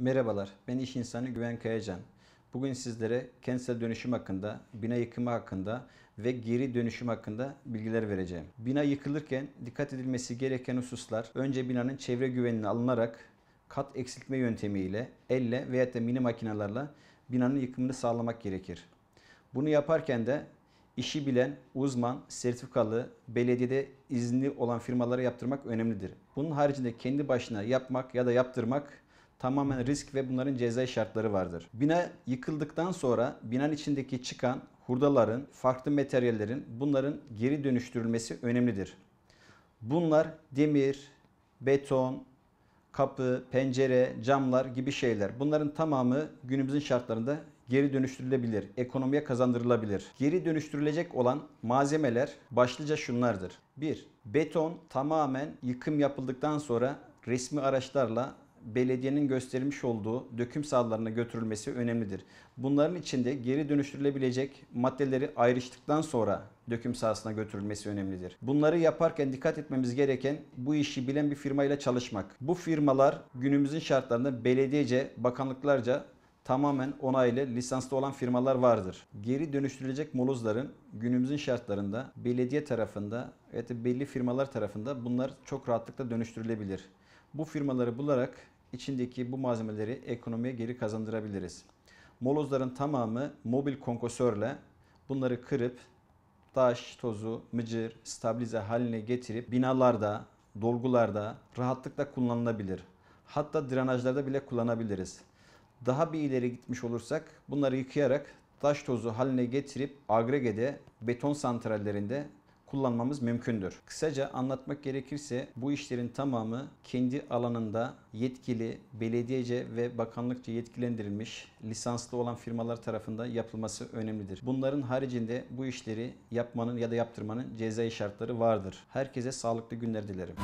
Merhabalar, ben iş insanı Güven Kayacan. Bugün sizlere kentsel dönüşüm hakkında, bina yıkımı hakkında ve geri dönüşüm hakkında bilgiler vereceğim. Bina yıkılırken dikkat edilmesi gereken hususlar önce binanın çevre güvenini alınarak kat eksiltme yöntemiyle, elle veya da mini makinalarla binanın yıkımını sağlamak gerekir. Bunu yaparken de işi bilen, uzman, sertifikalı, belediyede izni olan firmalara yaptırmak önemlidir. Bunun haricinde kendi başına yapmak ya da yaptırmak tamamen risk ve bunların ceza şartları vardır. Bina yıkıldıktan sonra binanın içindeki çıkan hurdaların, farklı materyallerin bunların geri dönüştürülmesi önemlidir. Bunlar demir, beton, kapı, pencere, camlar gibi şeyler. Bunların tamamı günümüzün şartlarında geri dönüştürülebilir, ekonomiye kazandırılabilir. Geri dönüştürülecek olan malzemeler başlıca şunlardır. 1. Beton tamamen yıkım yapıldıktan sonra resmi araçlarla belediyenin göstermiş olduğu döküm sahalarına götürülmesi önemlidir. Bunların içinde geri dönüştürülebilecek maddeleri ayrıştıktan sonra döküm sahasına götürülmesi önemlidir. Bunları yaparken dikkat etmemiz gereken bu işi bilen bir firmayla çalışmak. Bu firmalar günümüzün şartlarında belediyece, bakanlıklarca tamamen onaylı lisanslı olan firmalar vardır. Geri dönüştürülecek molozların günümüzün şartlarında belediye tarafında ya da belli firmalar tarafında bunlar çok rahatlıkla dönüştürülebilir. Bu firmaları bularak içindeki bu malzemeleri ekonomiye geri kazandırabiliriz. Molozların tamamı mobil konkosörle bunları kırıp taş, tozu, mıcır, stabilize haline getirip binalarda, dolgularda rahatlıkla kullanılabilir. Hatta drenajlarda bile kullanabiliriz. Daha bir ileri gitmiş olursak bunları yıkayarak taş tozu haline getirip agregede beton santrallerinde kullanmamız mümkündür. Kısaca anlatmak gerekirse bu işlerin tamamı kendi alanında yetkili, belediyece ve bakanlıkça yetkilendirilmiş lisanslı olan firmalar tarafından yapılması önemlidir. Bunların haricinde bu işleri yapmanın ya da yaptırmanın cezai şartları vardır. Herkese sağlıklı günler dilerim.